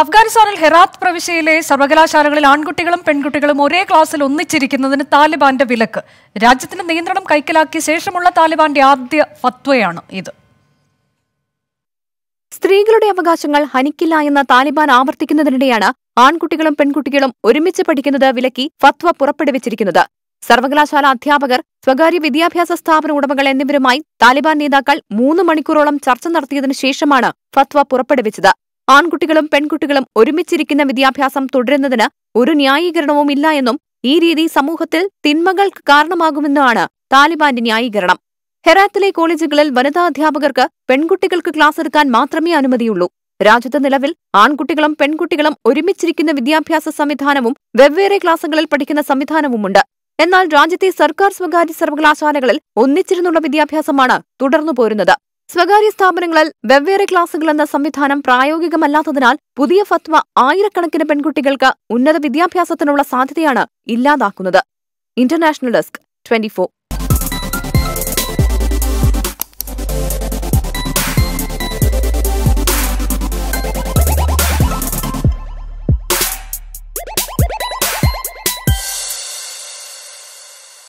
അഫ്ഗാനിസ്ഥാനിൽ ഹെറാത്ത് പ്രവിശ്യയിലെ സർവകലാശാലകളിൽ ആൺകുട്ടികളും പെൺകുട്ടികളും ഒരേ ക്ലാസ്സിൽ ഒന്നിച്ചിരിക്കുന്നതിന് താലിബാന്റെ വിലക്ക് രാജ്യത്തിന്റെ നിയന്ത്രണം കൈക്കലാക്കിയ ശേഷമുള്ള താലിബാന്റെ ആദ്യ ഫത്വയാണ് ഇത് സ്ത്രീകളുടെ അവകാശങ്ങൾ ഹനിക്കില്ല എന്ന് താലിബാൻ ആവർത്തിക്കുന്നതിനിടെയാണ് ആൺകുട്ടികളും പെൺകുട്ടികളും ഒരുമിച്ച് പഠിക്കുന്നത് വിലക്കി ഫത്വ പുറപ്പെടുവിച്ചിരിക്കുന്നത് സർവകലാശാല അധ്യാപകർ സ്വകാര്യ വിദ്യാഭ്യാസ സ്ഥാപന ഉടമകൾ എന്നിവരുമായി താലിബാൻ നേതാക്കൾ മൂന്ന് മണിക്കൂറോളം ചർച്ച നടത്തിയതിനു ശേഷമാണ് ഫത്വ പുറപ്പെടുവിച്ചത് ആൺകുട്ടികളും പെൺകുട്ടികളും ഒരുമിച്ചിരിക്കുന്ന വിദ്യാഭ്യാസം തുടരുന്നതിന് ഒരു ന്യായീകരണവും ഇല്ല എന്നും ഈ രീതി സമൂഹത്തിൽ തിന്മകൾക്ക് കാരണമാകുമെന്നുമാണ് താലിബാന്റെ ന്യായീകരണം ഹെറാത്തിലെ കോളേജുകളിൽ വനിതാ അധ്യാപകർക്ക് പെൺകുട്ടികൾക്ക് ക്ലാസ് എടുക്കാൻ മാത്രമേ അനുമതിയുള്ളൂ രാജ്യത്ത് നിലവിൽ ആൺകുട്ടികളും പെൺകുട്ടികളും ഒരുമിച്ചിരിക്കുന്ന വിദ്യാഭ്യാസ സംവിധാനവും വെവ്വേറെ ക്ലാസുകളിൽ പഠിക്കുന്ന സംവിധാനവുമുണ്ട് എന്നാൽ രാജ്യത്തെ സർക്കാർ സ്വകാര്യ സർവകലാശാലകളിൽ ഒന്നിച്ചിരുന്നുള്ള വിദ്യാഭ്യാസമാണ് തുടർന്നു പോരുന്നത് സ്വകാര്യ സ്ഥാപനങ്ങളിൽ വെവ്വേറെ ക്ലാസുകൾ എന്ന സംവിധാനം പ്രായോഗികമല്ലാത്തതിനാൽ പുതിയ ഫത്വ ആയിരക്കണക്കിന് പെൺകുട്ടികൾക്ക് ഉന്നത വിദ്യാഭ്യാസത്തിനുള്ള സാധ്യതയാണ് ഇല്ലാതാക്കുന്നത് ഇന്റർനാഷണൽ ഡെസ്ക് ട്വന്റി